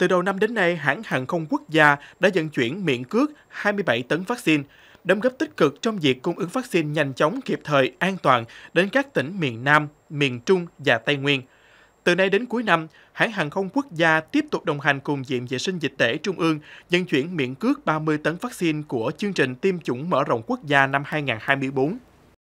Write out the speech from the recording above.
Từ đầu năm đến nay, hãng hàng không quốc gia đã vận chuyển miễn cước 27 tấn vaccine, đóng góp tích cực trong việc cung ứng vaccine nhanh chóng, kịp thời, an toàn đến các tỉnh miền Nam, miền Trung và Tây Nguyên. Từ nay đến cuối năm, hãng hàng không quốc gia tiếp tục đồng hành cùng Viện Vệ sinh Dịch tễ Trung ương vận chuyển miễn cước 30 tấn vaccine của chương trình tiêm chủng mở rộng quốc gia năm 2024.